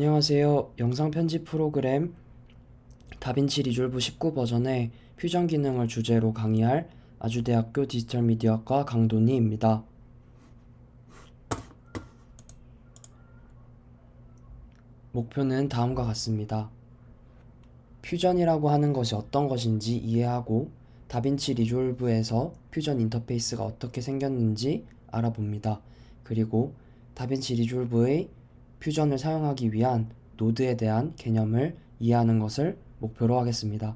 안녕하세요. 영상 편집 프로그램 다빈치 리졸브 19 버전의 퓨전 기능을 주제로 강의할 아주대학교 디지털 미디어학과 강도니입니다. 목표는 다음과 같습니다. 퓨전이라고 하는 것이 어떤 것인지 이해하고 다빈치 리졸브에서 퓨전 인터페이스가 어떻게 생겼는지 알아봅니다. 그리고 다빈치 리졸브의 퓨전을 사용하기 위한 노드에 대한 개념을 이해하는 것을 목표로 하겠습니다.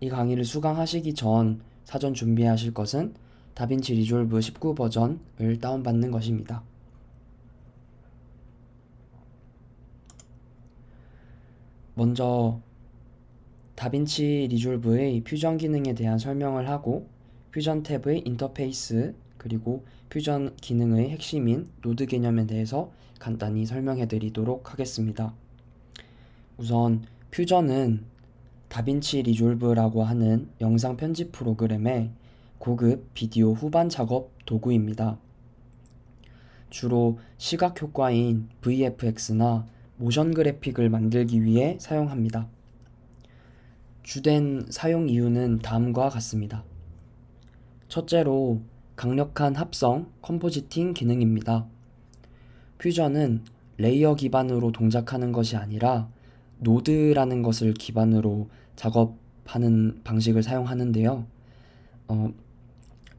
이 강의를 수강하시기 전 사전 준비하실 것은 다빈치 리졸브 19 버전을 다운받는 것입니다. 먼저 다빈치 리졸브의 퓨전 기능에 대한 설명을 하고 퓨전 탭의 인터페이스 그리고 퓨전 기능의 핵심인 노드 개념에 대해서 간단히 설명해 드리도록 하겠습니다. 우선 퓨전은 다빈치 리졸브라고 하는 영상 편집 프로그램의 고급 비디오 후반 작업 도구입니다. 주로 시각 효과인 VFX나 모션 그래픽을 만들기 위해 사용합니다. 주된 사용 이유는 다음과 같습니다. 첫째로 강력한 합성, 컴포지팅 기능입니다. 퓨전은 레이어 기반으로 동작하는 것이 아니라 노드라는 것을 기반으로 작업하는 방식을 사용하는데요. 어,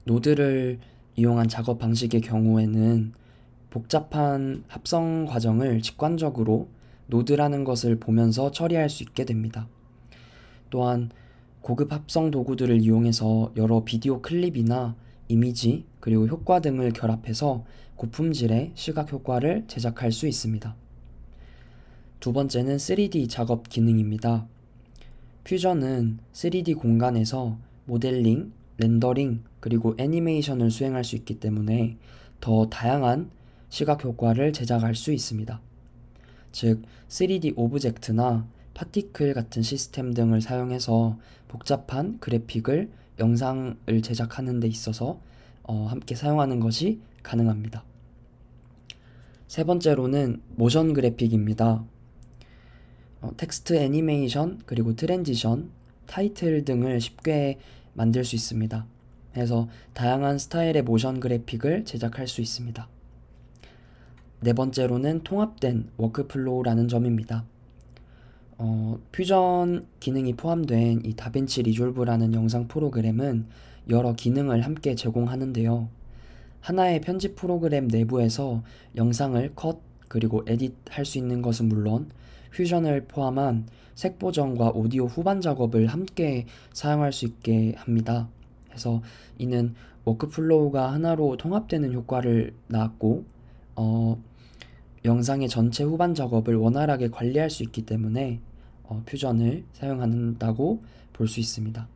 노드를 이용한 작업 방식의 경우에는 복잡한 합성 과정을 직관적으로 노드라는 것을 보면서 처리할 수 있게 됩니다. 또한 고급 합성 도구들을 이용해서 여러 비디오 클립이나 이미지, 그리고 효과 등을 결합해서 고품질의 시각 효과를 제작할 수 있습니다. 두 번째는 3D 작업 기능입니다. 퓨전은 3D 공간에서 모델링, 렌더링, 그리고 애니메이션을 수행할 수 있기 때문에 더 다양한 시각 효과를 제작할 수 있습니다. 즉, 3D 오브젝트나 파티클 같은 시스템 등을 사용해서 복잡한 그래픽을 영상을 제작하는 데 있어서 어, 함께 사용하는 것이 가능합니다. 세 번째로는 모션 그래픽입니다. 어, 텍스트 애니메이션, 그리고 트랜지션, 타이틀 등을 쉽게 만들 수 있습니다. 그래서 다양한 스타일의 모션 그래픽을 제작할 수 있습니다. 네 번째로는 통합된 워크플로우라는 점입니다. 어, 퓨전 기능이 포함된 이 다빈치 리졸브라는 영상 프로그램은 여러 기능을 함께 제공하는데요. 하나의 편집 프로그램 내부에서 영상을 컷 그리고 에딧할 수 있는 것은 물론 퓨전을 포함한 색 보정과 오디오 후반 작업을 함께 사용할 수 있게 합니다. 그래서 이는 워크플로우가 하나로 통합되는 효과를 낳았고 어, 영상의 전체 후반 작업을 원활하게 관리할 수 있기 때문에 퓨전을 어, 사용한다고 볼 수 있습니다.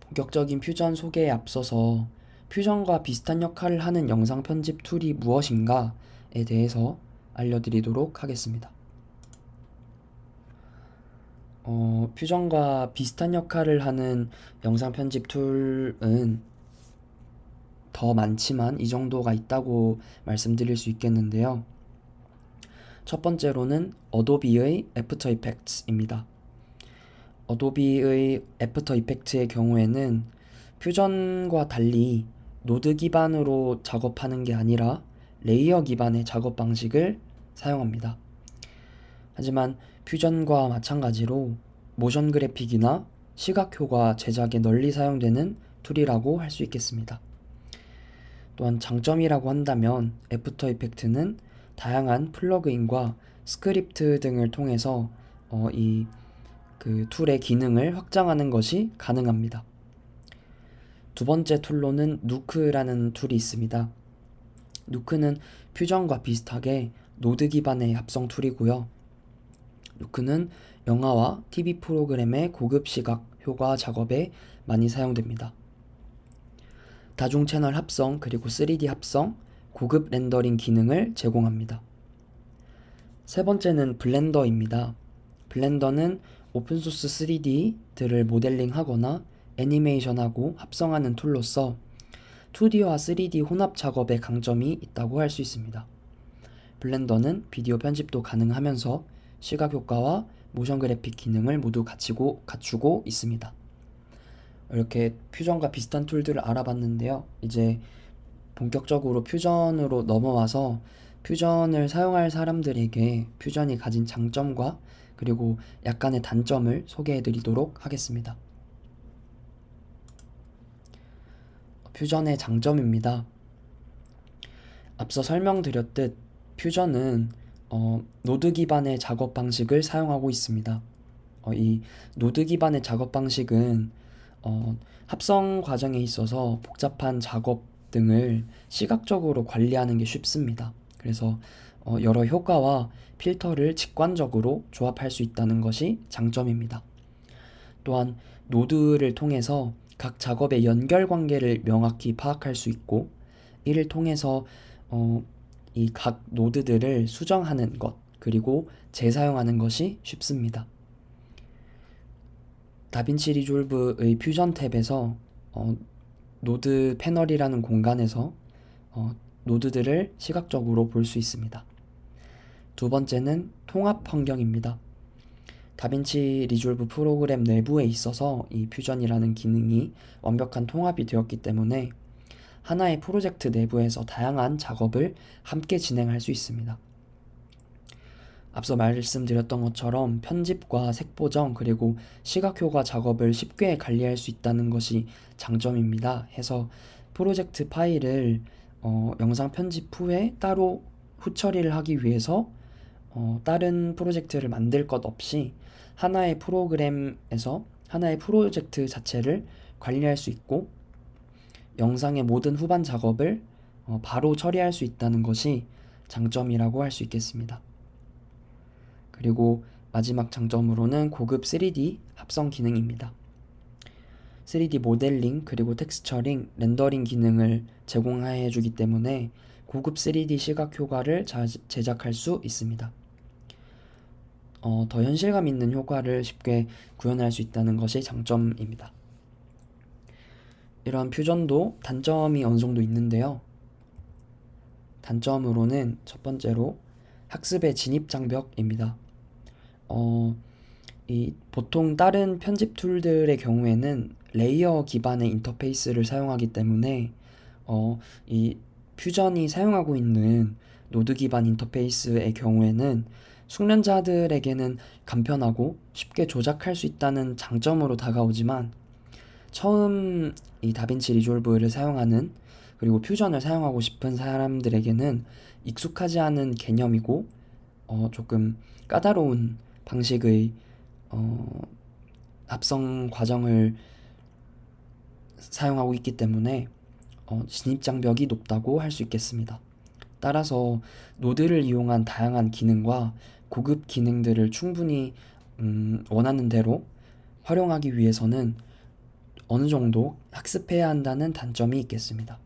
본격적인 퓨전 소개에 앞서서 퓨전과 비슷한 역할을 하는 영상 편집 툴이 무엇인가에 대해서 알려드리도록 하겠습니다. 어, 퓨전과 비슷한 역할을 하는 영상 편집 툴은 더 많지만 이 정도가 있다고 말씀드릴 수 있겠는데요. 첫 번째로는 어도비의 애프터 이펙트입니다. 어도비의 애프터 이펙트의 경우에는 퓨전과 달리 노드 기반으로 작업하는 게 아니라 레이어 기반의 작업 방식을 사용합니다. 하지만 퓨전과 마찬가지로 모션 그래픽이나 시각 효과 제작에 널리 사용되는 툴이라고 할 수 있겠습니다. 또한 장점이라고 한다면 애프터 이펙트는 다양한 플러그인과 스크립트 등을 통해서 어, 이 그 툴의 기능을 확장하는 것이 가능합니다. 두 번째 툴로는 누크라는 툴이 있습니다. 누크는 퓨전과 비슷하게 노드 기반의 합성 툴이고요. 누크는 영화와 TV 프로그램의 고급 시각 효과 작업에 많이 사용됩니다. 다중 채널 합성 그리고 3D 합성 고급 렌더링 기능을 제공합니다. 세 번째는 블렌더입니다. 블렌더는 오픈소스 3D들을 모델링하거나 애니메이션하고 합성하는 툴로서 2D와 3D 혼합 작업의 강점이 있다고 할 수 있습니다. 블렌더는 비디오 편집도 가능하면서 시각 효과와 모션 그래픽 기능을 모두 갖추고, 갖추고 있습니다. 이렇게 퓨전과 비슷한 툴들을 알아봤는데요. 이제 본격적으로 퓨전으로 넘어와서 퓨전을 사용할 사람들에게 퓨전이 가진 장점과 그리고 약간의 단점을 소개해 드리도록 하겠습니다. 퓨전의 장점입니다. 앞서 설명드렸듯 퓨전은 어, 노드 기반의 작업 방식을 사용하고 있습니다. 어, 이 노드 기반의 작업 방식은 어, 합성 과정에 있어서 복잡한 작업 등을 시각적으로 관리하는 게 쉽습니다. 그래서 어, 여러 효과와 필터를 직관적으로 조합할 수 있다는 것이 장점입니다. 또한 노드를 통해서 각 작업의 연결 관계를 명확히 파악할 수 있고 이를 통해서 어, 이각 노드들을 수정하는 것 그리고 재사용하는 것이 쉽습니다. 다빈치 리졸브의 퓨전 탭에서 어, 노드 패널이라는 공간에서 어, 노드들을 시각적으로 볼 수 있습니다. 두 번째는 통합 환경입니다. 다빈치 리졸브 프로그램 내부에 있어서 이 퓨전이라는 기능이 완벽한 통합이 되었기 때문에 하나의 프로젝트 내부에서 다양한 작업을 함께 진행할 수 있습니다. 앞서 말씀드렸던 것처럼 편집과 색보정 그리고 시각효과 작업을 쉽게 관리할 수 있다는 것이 장점입니다. 해서 프로젝트 파일을 어, 영상 편집 후에 따로 후처리를 하기 위해서 어, 다른 프로젝트를 만들 것 없이 하나의 프로그램에서 하나의 프로젝트 자체를 관리할 수 있고 영상의 모든 후반 작업을 어, 바로 처리할 수 있다는 것이 장점이라고 할 수 있겠습니다. 그리고 마지막 장점으로는 고급 3D 합성 기능입니다. 3D 모델링 그리고 텍스처링, 렌더링 기능을 제공해 주기 때문에 고급 3D 시각 효과를 자, 제작할 수 있습니다. 어, 더 현실감 있는 효과를 쉽게 구현할 수 있다는 것이 장점입니다. 이런 퓨전도 단점이 어느 정도 있는데요. 단점으로는 첫 번째로 학습의 진입 장벽입니다. 어, 이 보통 다른 편집 툴들의 경우에는 레이어 기반의 인터페이스를 사용하기 때문에 어, 이 퓨전이 사용하고 있는 노드 기반 인터페이스의 경우에는 숙련자들에게는 간편하고 쉽게 조작할 수 있다는 장점으로 다가오지만 처음 이 다빈치 리졸브를 사용하는 그리고 퓨전을 사용하고 싶은 사람들에게는 익숙하지 않은 개념이고 어, 조금 까다로운 방식의 어, 합성 과정을 사용하고 있기 때문에 어, 진입장벽이 높다고 할 수 있겠습니다. 따라서 노드를 이용한 다양한 기능과 고급 기능들을 충분히 음, 원하는 대로 활용하기 위해서는 어느 정도 학습해야 한다는 단점이 있겠습니다.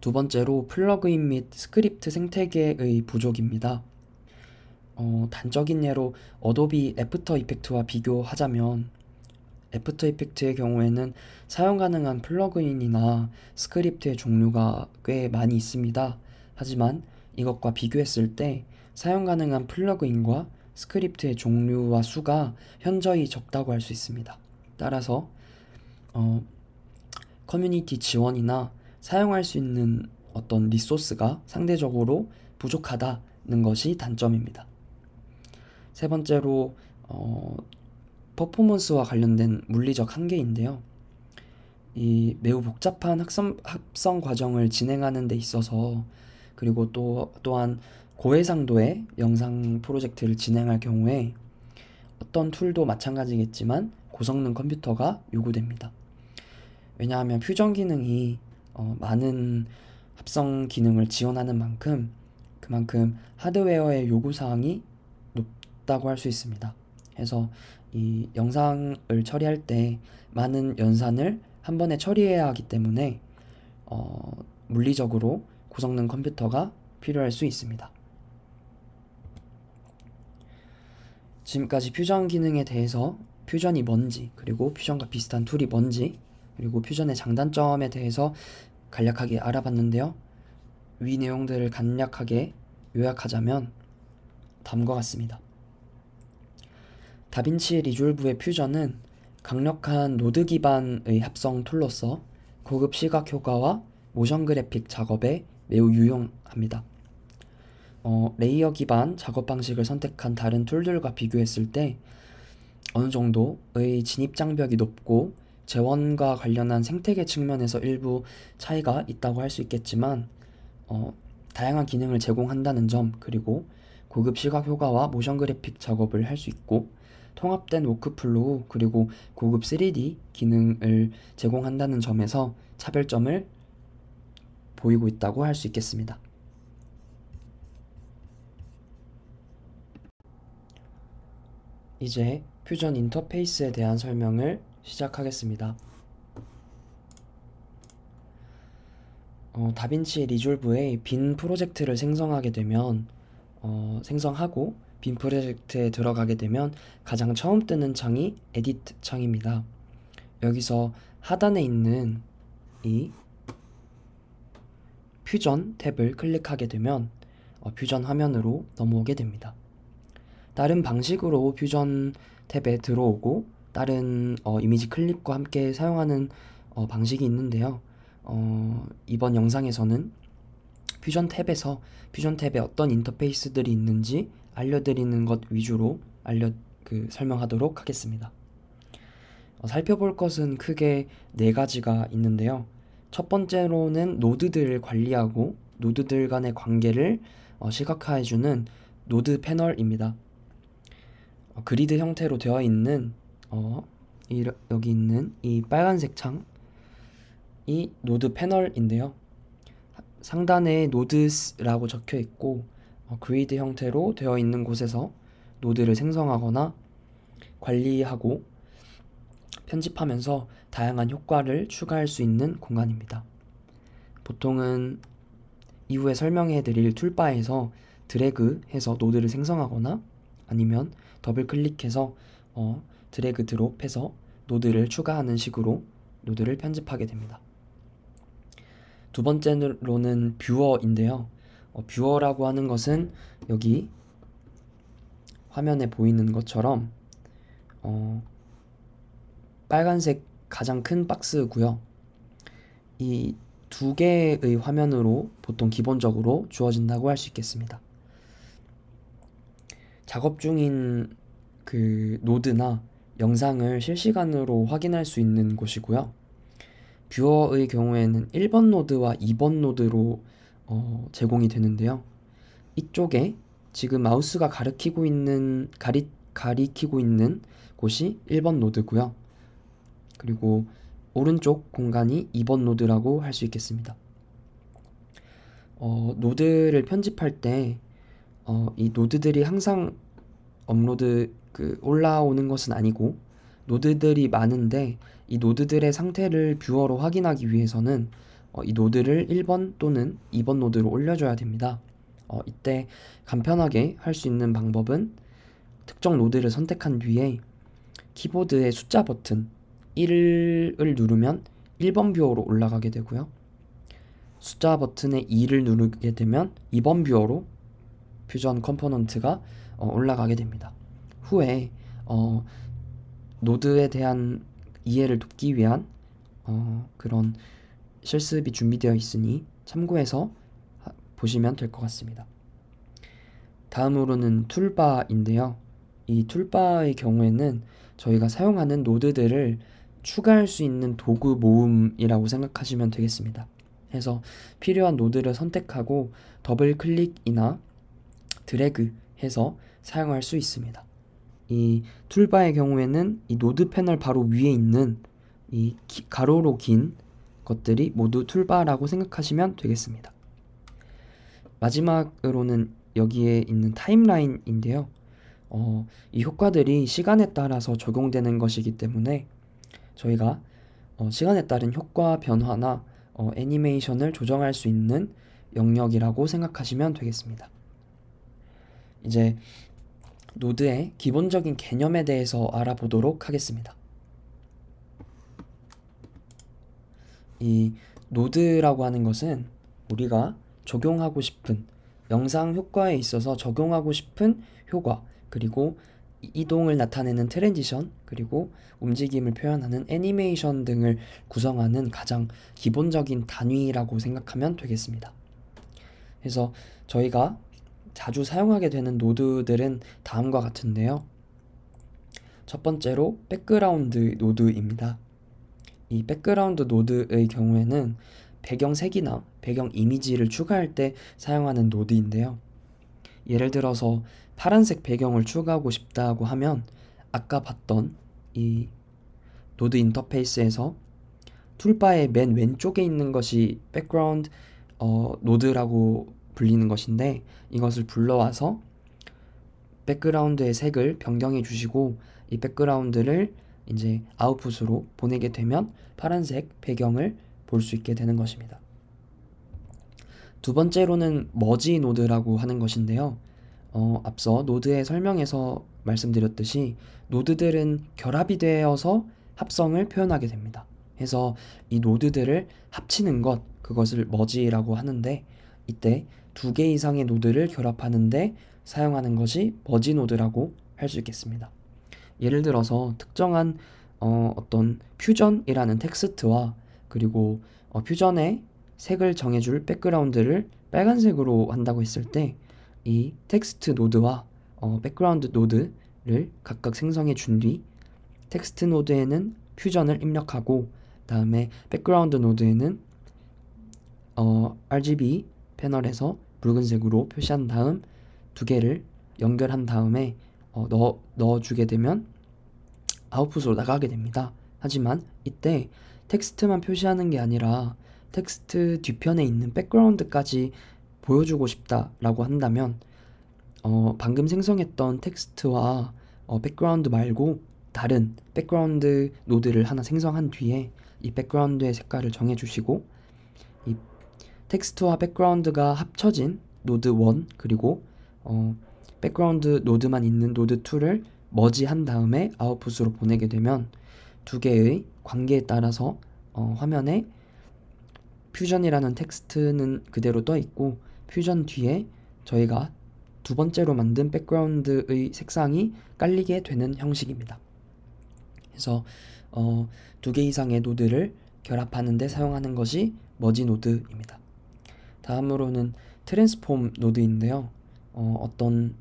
두 번째로 플러그인 및 스크립트 생태계의 부족입니다. 어, 단적인 예로 어도비 애프터 이펙트와 비교하자면 애프터 이펙트의 경우에는 사용 가능한 플러그인이나 스크립트의 종류가 꽤 많이 있습니다. 하지만 이것과 비교했을 때 사용 가능한 플러그인과 스크립트의 종류와 수가 현저히 적다고 할 수 있습니다. 따라서 어, 커뮤니티 지원이나 사용할 수 있는 어떤 리소스가 상대적으로 부족하다는 것이 단점입니다. 세 번째로 어, 퍼포먼스와 관련된 물리적 한계인데요. 이 매우 복잡한 학습, 합성 과정을 진행하는 데 있어서 그리고 또 또한 고해상도의 영상 프로젝트를 진행할 경우에 어떤 툴도 마찬가지겠지만 고성능 컴퓨터가 요구됩니다. 왜냐하면 퓨전 기능이 어, 많은 합성 기능을 지원하는 만큼 그만큼 하드웨어의 요구 사항이 같다고 할 수 있습니다. 그래서 이 영상을 처리할 때 많은 연산을 한 번에 처리해야 하기 때문에 어, 물리적으로 고성능 컴퓨터가 필요할 수 있습니다. 지금까지 퓨전 기능에 대해서 퓨전이 뭔지 그리고 퓨전과 비슷한 툴이 뭔지 그리고 퓨전의 장단점에 대해서 간략하게 알아봤는데요. 위 내용들을 간략하게 요약하자면 다음과 같습니다. 다빈치 리졸브의 퓨전은 강력한 노드 기반의 합성 툴로서 고급 시각 효과와 모션 그래픽 작업에 매우 유용합니다. 어, 레이어 기반 작업 방식을 선택한 다른 툴들과 비교했을 때 어느 정도의 진입 장벽이 높고 재원과 관련한 생태계 측면에서 일부 차이가 있다고 할 수 있겠지만 어, 다양한 기능을 제공한다는 점 그리고 고급 시각 효과와 모션 그래픽 작업을 할 수 있고 통합된 워크플로우 그리고 고급 3D 기능을 제공한다는 점에서 차별점을 보이고 있다고 할 수 있겠습니다. 이제 퓨전 인터페이스에 대한 설명을 시작하겠습니다. 어, 다빈치 리졸브의 빈 프로젝트를 생성하게 되면 어, 생성하고 빔 프로젝트에 들어가게 되면 가장 처음 뜨는 창이 에디트 창입니다. 여기서 하단에 있는 이 퓨전 탭을 클릭하게 되면 어, 퓨전 화면으로 넘어오게 됩니다. 다른 방식으로 퓨전 탭에 들어오고 다른 어, 이미지 클립과 함께 사용하는 어, 방식이 있는데요. 어, 이번 영상에서는 퓨전 탭에서 퓨전 탭에 어떤 인터페이스들이 있는지 알려드리는 것 위주로 알려 그 설명하도록 하겠습니다. 어, 살펴볼 것은 크게 네 가지가 있는데요. 첫 번째로는 노드들을 관리하고 노드들 간의 관계를 어, 시각화해주는 노드 패널입니다. 어, 그리드 형태로 되어 있는 어, 이, 여기 있는 이 빨간색 창이 노드 패널인데요. 상단에 노드라고 적혀 있고 어, 그리드 형태로 되어 있는 곳에서 노드를 생성하거나 관리하고 편집하면서 다양한 효과를 추가할 수 있는 공간입니다. 보통은 이후에 설명해 드릴 툴바에서 드래그 해서 노드를 생성하거나 아니면 더블 클릭해서 어, 드래그 드롭 해서 노드를 추가하는 식으로 노드를 편집하게 됩니다. 두 번째로는 뷰어인데요. 어, 뷰어라고 하는 것은 여기 화면에 보이는 것처럼 어, 빨간색 가장 큰 박스고요. 이 두 개의 화면으로 보통 기본적으로 주어진다고 할 수 있겠습니다. 작업 중인 그 노드나 영상을 실시간으로 확인할 수 있는 곳이고요. 뷰어의 경우에는 1번 노드와 2번 노드로 어, 제공이 되는데요. 이쪽에 지금 마우스가 가리키고 있는 가리 가리키고 있는 곳이 1번 노드고요. 그리고 오른쪽 공간이 2번 노드라고 할 수 있겠습니다. 어, 노드를 편집할 때이 어, 노드들이 항상 업로드 그 올라오는 것은 아니고 노드들이 많은데 이 노드들의 상태를 뷰어로 확인하기 위해서는 어, 이 노드를 1번 또는 2번 노드로 올려줘야 됩니다. 어, 이때 간편하게 할 수 있는 방법은 특정 노드를 선택한 뒤에 키보드의 숫자 버튼 1을 누르면 1번 뷰어로 올라가게 되고요. 숫자 버튼의 2를 누르게 되면 2번 뷰어로 퓨전 컴포넌트가 어, 올라가게 됩니다. 후에 어, 노드에 대한 이해를 돕기 위한 어, 그런 실습이 준비되어 있으니 참고해서 보시면 될 것 같습니다. 다음으로는 툴바인데요. 이 툴바의 경우에는 저희가 사용하는 노드들을 추가할 수 있는 도구 모음이라고 생각하시면 되겠습니다. 해서 필요한 노드를 선택하고 더블 클릭이나 드래그 해서 사용할 수 있습니다. 이 툴바의 경우에는 이 노드 패널 바로 위에 있는 이 가로로 긴 것들이 모두 툴바라고 생각하시면 되겠습니다. 마지막으로는 여기에 있는 타임라인인데요. 어, 이 효과들이 시간에 따라서 적용되는 것이기 때문에 저희가 어, 시간에 따른 효과 변화나 어, 애니메이션을 조정할 수 있는 영역이라고 생각하시면 되겠습니다. 이제 노드의 기본적인 개념에 대해서 알아보도록 하겠습니다. 이 노드라고 하는 것은 우리가 적용하고 싶은 영상 효과에 있어서 적용하고 싶은 효과 그리고 이동을 나타내는 트랜지션 그리고 움직임을 표현하는 애니메이션 등을 구성하는 가장 기본적인 단위라고 생각하면 되겠습니다. 그래서 저희가 자주 사용하게 되는 노드들은 다음과 같은데요. 첫 번째로 백그라운드 노드입니다. 이 백그라운드 노드의 경우에는 배경색이나 배경 이미지를 추가할 때 사용하는 노드인데요. 예를 들어서 파란색 배경을 추가하고 싶다고 하면 아까 봤던 이 노드 인터페이스에서 툴바의 맨 왼쪽에 있는 것이 백그라운드 어, 노드라고 불리는 것인데 이것을 불러와서 백그라운드의 색을 변경해 주시고 이 백그라운드를 이제 아웃풋으로 보내게 되면 파란색 배경을 볼 수 있게 되는 것입니다. 두 번째로는 머지 노드라고 하는 것인데요. 어, 앞서 노드의 설명에서 말씀드렸듯이 노드들은 결합이 되어서 합성을 표현하게 됩니다. 해서 이 노드들을 합치는 것 그것을 머지라고 하는데 이때 두 개 이상의 노드를 결합하는데 사용하는 것이 머지 노드라고 할 수 있겠습니다. 예를 들어서 특정한 어, 떤 퓨전이라는 텍스트와 그리고 어, 퓨전의 색을 정해줄 백그라운드를 빨간색으로 한다고 했을 때 이 텍스트 노드와 어, 백그라운드 노드를 각각 생성해 준 뒤 텍스트 노드에는 퓨전을 입력하고 다음에 백그라운드 노드에는 어, RGB 패널에서 붉은색으로 표시한 다음 두 개를 연결한 다음에 어 넣어주게 되면 아웃풋으로 나가게 됩니다. 하지만 이때 텍스트만 표시하는 게 아니라 텍스트 뒤편에 있는 백그라운드까지 보여주고 싶다라고 한다면 어, 방금 생성했던 텍스트와 어, 백그라운드 말고 다른 백그라운드 노드를 하나 생성한 뒤에 이 백그라운드의 색깔을 정해주시고 이 텍스트와 백그라운드가 합쳐진 노드 1 그리고 어, 백그라운드 노드만 있는 노드 2를 머지한 다음에 아웃풋으로 보내게 되면 두 개의 관계에 따라서 어, 화면에 퓨전이라는 텍스트는 그대로 떠 있고 퓨전 뒤에 저희가 두 번째로 만든 백그라운드의 색상이 깔리게 되는 형식입니다. 그래서 어, 두개 이상의 노드를 결합하는데 사용하는 것이 머지 노드입니다. 다음으로는 트랜스폼 노드인데요. 어, 어떤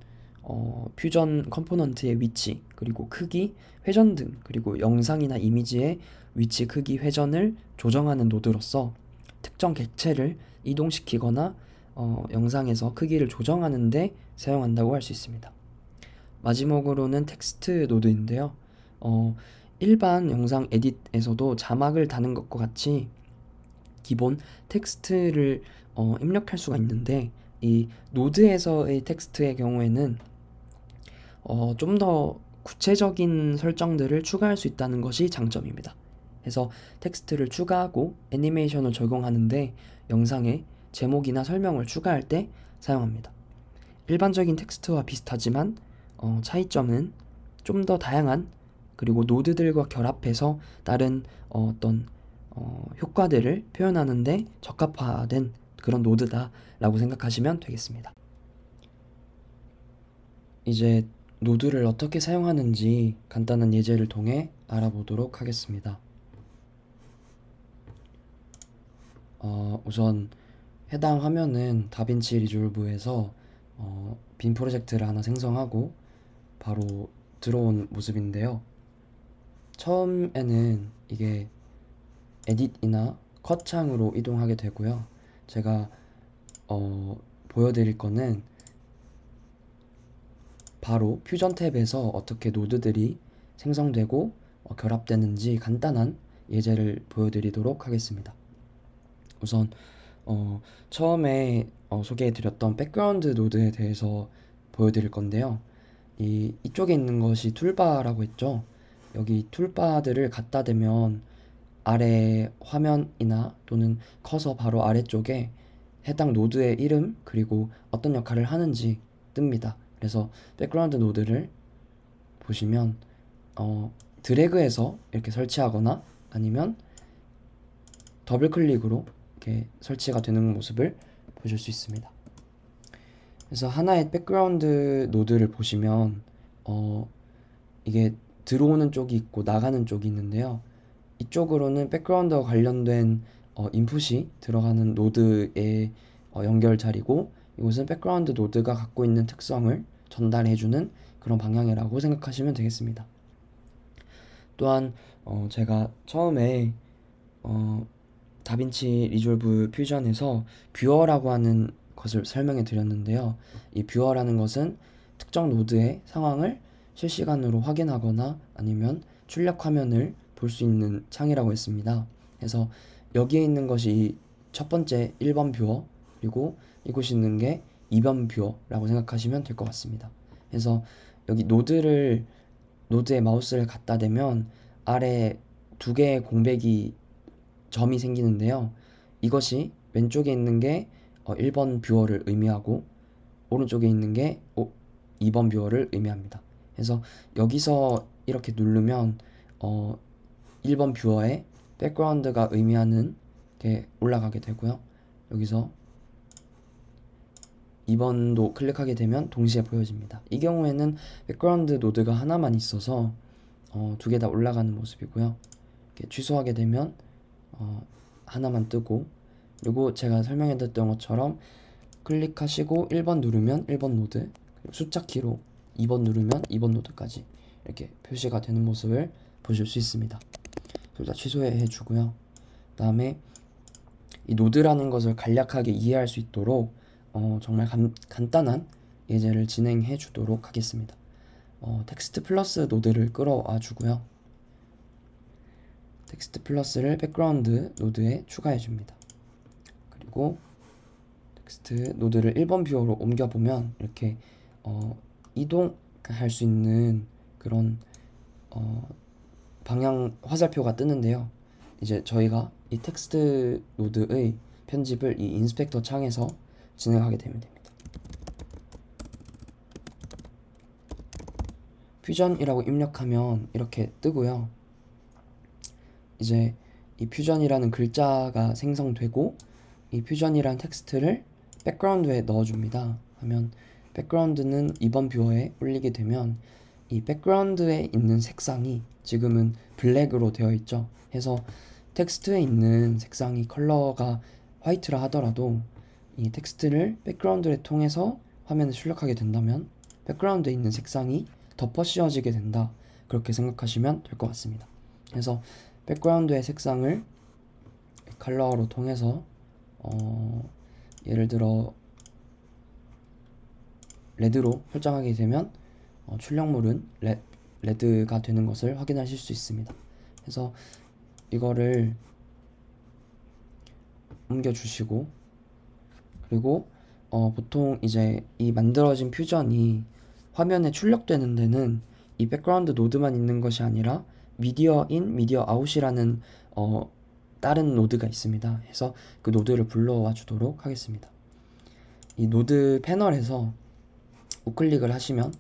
어, 퓨전 컴포넌트의 위치, 그리고 크기, 회전 등, 그리고 영상이나 이미지의 위치, 크기, 회전을 조정하는 노드로서 특정 객체를 이동시키거나 어, 영상에서 크기를 조정하는데 사용한다고 할 수 있습니다. 마지막으로는 텍스트 노드인데요. 어, 일반 영상 에딧에서도 자막을 다는 것과 같이 기본 텍스트를 어, 입력할 수가 있는데 이 노드에서의 텍스트의 경우에는 어, 좀 더 구체적인 설정들을 추가할 수 있다는 것이 장점입니다. 그래서 텍스트를 추가하고 애니메이션을 적용하는데 영상에 제목이나 설명을 추가할 때 사용합니다. 일반적인 텍스트와 비슷하지만 어, 차이점은 좀 더 다양한 그리고 노드들과 결합해서 다른 어, 떤 어, 효과들을 표현하는데 적합화된 그런 노드다라고 생각하시면 되겠습니다. 이제 노드를 어떻게 사용하는지 간단한 예제를 통해 알아보도록 하겠습니다. 어, 우선 해당 화면은 다빈치 리졸브에서 어, 빈 프로젝트를 하나 생성하고 바로 들어온 모습인데요. 처음에는 이게 에딧이나 컷 창으로 이동하게 되고요. 제가 어, 보여드릴 거는 바로 퓨전 탭에서 어떻게 노드들이 생성되고 어, 결합되는지 간단한 예제를 보여드리도록 하겠습니다. 우선 어, 처음에 어, 소개해드렸던 백그라운드 노드에 대해서 보여드릴 건데요. 이, 이쪽에 있는 것이 툴바라고 했죠. 여기 툴바들을 갖다 대면 아래 화면이나 또는 커서 바로 아래쪽에 해당 노드의 이름 그리고 어떤 역할을 하는지 뜹니다. 그래서 백그라운드 노드를 보시면 어, 드래그해서 이렇게 설치하거나 아니면 더블 클릭으로 이렇게 설치가 되는 모습을 보실 수 있습니다. 그래서 하나의 백그라운드 노드를 보시면 어, 이게 들어오는 쪽이 있고 나가는 쪽이 있는데요. 이쪽으로는 백그라운드와 관련된 어, 인풋이 들어가는 노드의 어, 연결 자리고 이곳은 백그라운드 노드가 갖고 있는 특성을 전달해주는 그런 방향이라고 생각하시면 되겠습니다. 또한 어, 제가 처음에 어, 다빈치 리졸브 퓨전에서 뷰어라고 하는 것을 설명해 드렸는데요. 이 뷰어라는 것은 특정 노드의 상황을 실시간으로 확인하거나 아니면 출력 화면을 볼 수 있는 창이라고 했습니다. 그래서 여기에 있는 것이 첫 번째 1번 뷰어 그리고 이곳에 있는 게 이번 뷰어라고 생각하시면 될 것 같습니다. 그래서 여기 노드를 노드에 마우스를 갖다 대면 아래 두 개의 공백이 점이 생기는데요. 이것이 왼쪽에 있는 게 1번 어, 뷰어를 의미하고 오른쪽에 있는 게 2번 어, 뷰어를 의미합니다. 그래서 여기서 이렇게 누르면 어 1번 뷰어에 백그라운드가 의미하는 게 올라가게 되고요. 여기서 2번도 클릭하게 되면 동시에 보여집니다. 이 경우에는 백그라운드 노드가 하나만 있어서 어, 두 개 다 올라가는 모습이고요. 취소하게 되면 어, 하나만 뜨고 그리고 제가 설명해드렸던 것처럼 클릭하시고 1번 누르면 1번 노드 숫자 키로 2번 누르면 2번 노드까지 이렇게 표시가 되는 모습을 보실 수 있습니다. 둘다 취소해 주고요. 그 다음에 이 노드라는 것을 간략하게 이해할 수 있도록 어, 정말 간, 간단한 예제를 진행해 주도록 하겠습니다. 어, 텍스트 플러스 노드를 끌어와 주고요. 텍스트 플러스를 백그라운드 노드에 추가해 줍니다. 그리고 텍스트 노드를 1번 뷰어로 옮겨 보면 이렇게 어, 이동할 그러니까 수 있는 그런 어, 방향 화살표가 뜨는데요. 이제 저희가 이 텍스트 노드의 편집을 이 인스펙터 창에서 진행하게 되면 됩니다. 퓨전이라고 입력하면 이렇게 뜨고요. 이제 이 퓨전이라는 글자가 생성되고 이 퓨전이라는 텍스트를 백그라운드에 넣어줍니다. 하면 백그라운드는 이번 뷰어에 올리게 되면 이 백그라운드에 있는 색상이 지금은 블랙으로 되어 있죠. 해서 텍스트에 있는 색상이 컬러가 화이트라 하더라도 이 텍스트를 백그라운드를 통해서 화면에 출력하게 된다면 백그라운드에 있는 색상이 덮어 씌워지게 된다 그렇게 생각하시면 될 것 같습니다 그래서 백그라운드의 색상을 컬러로 통해서 어, 예를 들어 레드로 설정하게 되면 어, 출력물은 레, 레드가 되는 것을 확인하실 수 있습니다 그래서 이거를 옮겨주시고 그리고 어, 보통 이제 이 만들어진 퓨전이 화면에 출력되는 데는 이 백그라운드 노드만 있는 것이 아니라 미디어 인, 미디어 아웃이라는 어, 다른 노드가 있습니다. 해서 그 노드를 불러와 주도록 하겠습니다. 이 노드 패널에서 우클릭을 하시면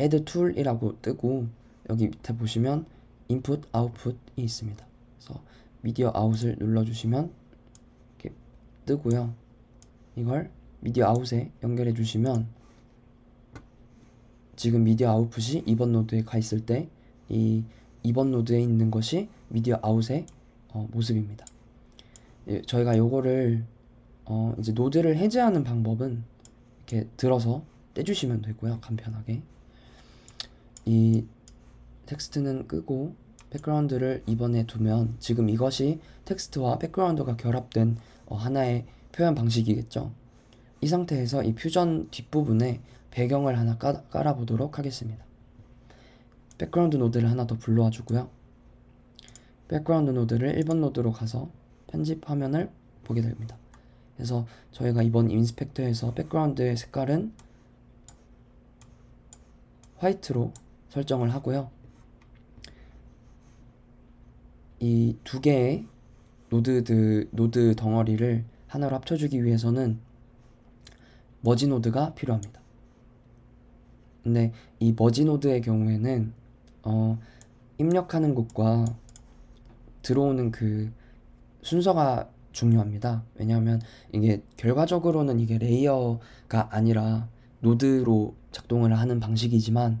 add tool이라고 뜨고 여기 밑에 보시면 input, output이 있습니다. 그래서 미디어 아웃을 눌러주시면 이렇게 뜨고요. 이걸 미디어 아웃에 연결해 주시면 지금 미디어 아웃풋이 2번 노드에 가 있을 때이 2번 노드에 있는 것이 미디어 아웃의 어, 모습입니다. 예, 저희가 요거를 어, 이제 노드를 해제하는 방법은 이렇게 들어서 떼주시면 되고요. 간편하게 이 텍스트는 끄고 백그라운드를 이번에 두면 지금 이것이 텍스트와 백그라운드가 결합된 어, 하나의 표현 방식이겠죠. 이 상태에서 이 퓨전 뒷부분에 배경을 하나 깔아, 보도록 하겠습니다. 백그라운드 노드를 하나 더 불러와 주고요. 백그라운드 노드를 1번 노드로 가서 편집 화면을 보게 됩니다. 그래서 저희가 이번 인스펙터에서 백그라운드의 색깔은 화이트로 설정을 하고요. 이 두 개의 노드드, 노드 덩어리를 하나로 합쳐주기 위해서는 머지 노드가 필요합니다. 근데 이 머지 노드의 경우에는 어, 입력하는 곳과 들어오는 그 순서가 중요합니다. 왜냐하면 이게 결과적으로는 이게 레이어가 아니라 노드로 작동을 하는 방식이지만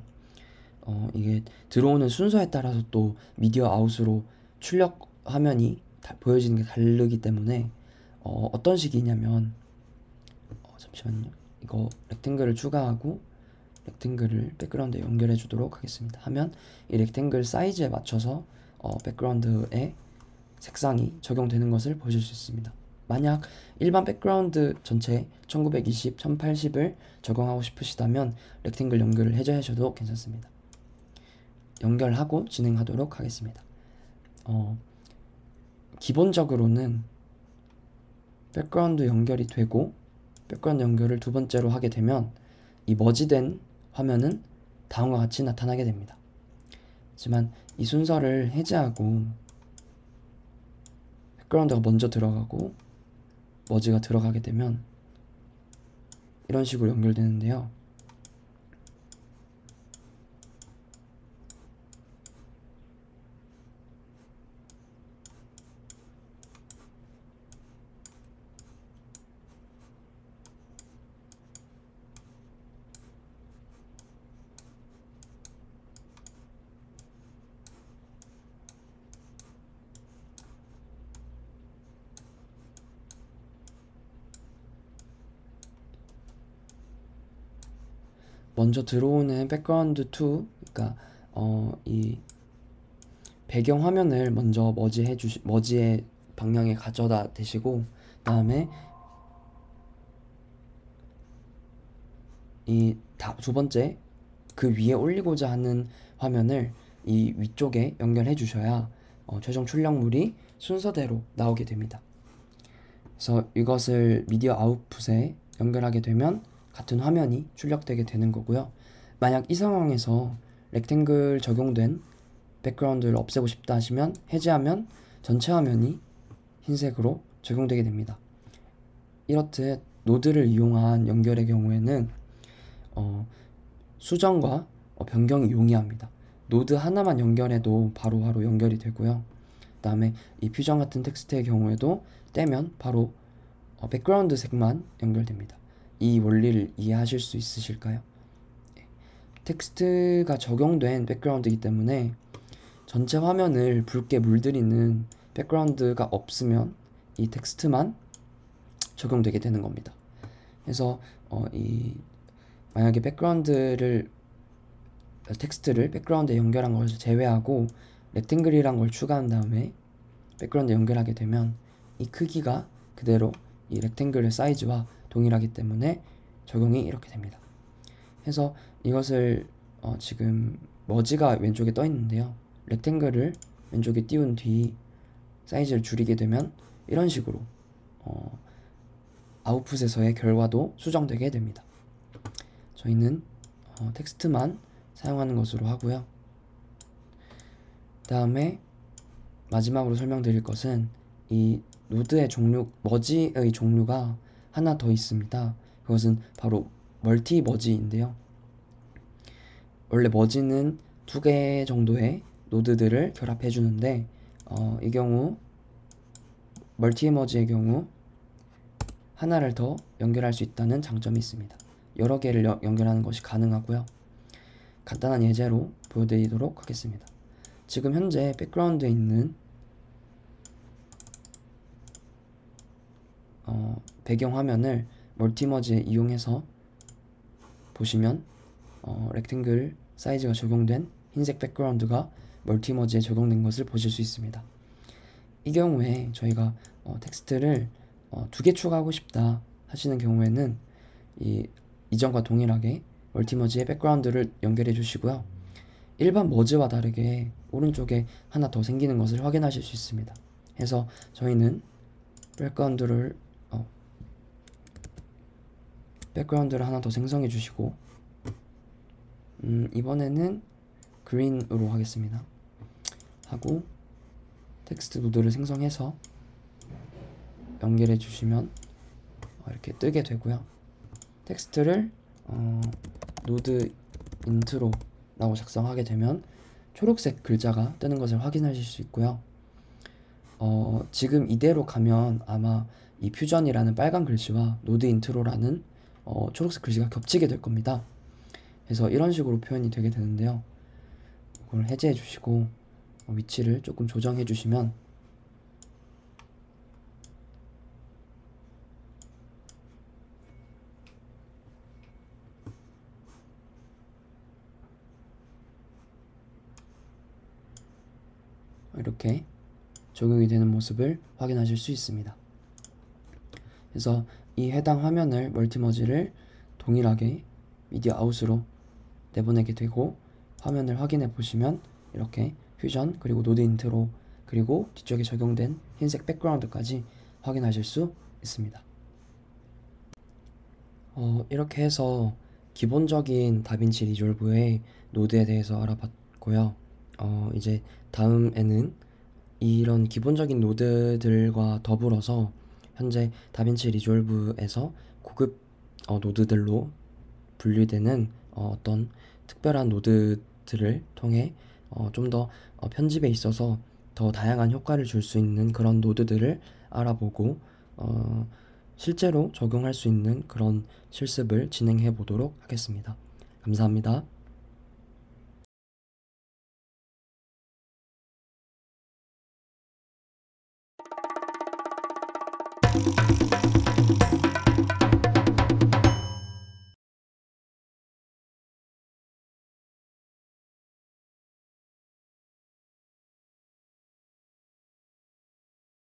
어, 이게 들어오는 순서에 따라서 또 미디어 아웃으로 출력 화면이 보여지는 게 다르기 때문에 어, 어떤 식이냐면 어, 잠시만요. 이거 렉탱글을 추가하고 렉탱글을 백그라운드에 연결해 주도록 하겠습니다. 하면 이 렉탱글 사이즈에 맞춰서 어, 백그라운드에 색상이 적용되는 것을 보실 수 있습니다. 만약 일반 백그라운드 전체 1920, 1080을 적용하고 싶으시다면 렉탱글 연결을 해주셔도 괜찮습니다. 연결하고 진행하도록 하겠습니다. 어, 기본적으로는 백그라운드 연결이 되고 백그라운드 연결을 두 번째로 하게 되면 이 머지된 화면은 다음과 같이 나타나게 됩니다. 하지만 이 순서를 해제하고 백그라운드가 먼저 들어가고 머지가 들어가게 되면 이런 식으로 연결되는데요. 먼저 들어오는 백그라운드 2 그러니까 어, 이 배경 화면을 먼저 머지해 주시 머지의 방향에 가져다 대시고 그 다음에 이두 번째 그 위에 올리고자 하는 화면을 이 위쪽에 연결해 주셔야 어, 최종 출력물이 순서대로 나오게 됩니다. 그래서 이것을 미디어 아웃풋에 연결하게 되면 같은 화면이 출력되게 되는 거고요. 만약 이 상황에서 렉탱글 적용된 백그라운드를 없애고 싶다 하시면 해제하면 전체 화면이 흰색으로 적용되게 됩니다. 이렇듯 노드를 이용한 연결의 경우에는 어, 수정과 어, 변경이 용이합니다. 노드 하나만 연결해도 바로바로 바로 연결이 되고요. 그 다음에 이 퓨전 같은 텍스트의 경우에도 떼면 바로 어, 백그라운드 색만 연결됩니다. 이 원리를 이해하실 수 있으실까요? 네. 텍스트가 적용된 백그라운드이기 때문에 전체 화면을 붉게 물들이는 백그라운드가 없으면 이 텍스트만 적용되게 되는 겁니다. 그래서 어, 이 만약에 백그라운드를 텍스트를 백그라운드에 연결한 것을 제외하고 레탱글이란걸 추가한 다음에 백그라운드에 연결하게 되면 이 크기가 그대로 이 렉탱글의 사이즈와 동일하기 때문에 적용이 이렇게 됩니다. 그래서 이것을 어 지금 머지가 왼쪽에 떠 있는데요. 렉탱글을 왼쪽에 띄운 뒤 사이즈를 줄이게 되면 이런 식으로 어 아웃풋에서의 결과도 수정되게 됩니다. 저희는 어 텍스트만 사용하는 것으로 하고요. 다음에 마지막으로 설명드릴 것은 이 노드의 종류, 머지의 종류가 하나 더 있습니다. 그것은 바로 멀티 머지인데요. 원래 머지는 두 개 정도의 노드들을 결합해 주는데 어, 이 경우 멀티 머지의 경우 하나를 더 연결할 수 있다는 장점이 있습니다. 여러 개를 여, 연결하는 것이 가능하고요. 간단한 예제로 보여드리도록 하겠습니다. 지금 현재 백그라운드에 있는 어, 배경화면을 멀티머지에 이용해서 보시면 어, 렉탱글 사이즈가 적용된 흰색 백그라운드가 멀티머지에 적용된 것을 보실 수 있습니다. 이 경우에 저희가 어, 텍스트를 어, 두개 추가하고 싶다 하시는 경우에는 이 이전과 동일하게 멀티머지의 백그라운드를 연결해 주시고요. 일반 머즈와 다르게 오른쪽에 하나 더 생기는 것을 확인하실 수 있습니다. 해서 저희는 백그라운드를 백그라운드를 하나 더 생성해 주시고 음, 이번에는 그린으로 하겠습니다 하고 텍스트 노드를 생성해서 연결해 주시면 어, 이렇게 뜨게 되고요 텍스트를 어, 노드 인트로라고 작성하게 되면 초록색 글자가 뜨는 것을 확인하실 수 있고요 어, 지금 이대로 가면 아마 이 퓨전이라는 빨간 글씨와 노드 인트로라는 어, 초록색 글씨가 겹치게 될 겁니다. 그래서 이런 식으로 표현이 되게 되는데요. 이걸 해제해 주시고 어, 위치를 조금 조정해 주시면 이렇게 적용이 되는 모습을 확인하실 수 있습니다. 그래서 이 해당 화면을 멀티머지를 동일하게 미디어 아웃으로 내보내게 되고 화면을 확인해 보시면 이렇게 퓨전 그리고 노드 인트로 그리고 뒤쪽에 적용된 흰색 백그라운드까지 확인하실 수 있습니다. 어, 이렇게 해서 기본적인 다빈치 리졸브의 노드에 대해서 알아봤고요. 어, 이제 다음에는 이런 기본적인 노드들과 더불어서 현재 다빈치 리졸브에서 고급 어, 노드들로 분류되는 어, 떤 특별한 노드들을 통해 어, 좀더 어, 편집에 있어서 더 다양한 효과를 줄 수 있는 그런 노드들을 알아보고 어, 실제로 적용할 수 있는 그런 실습을 진행해 보도록 하겠습니다. 감사합니다.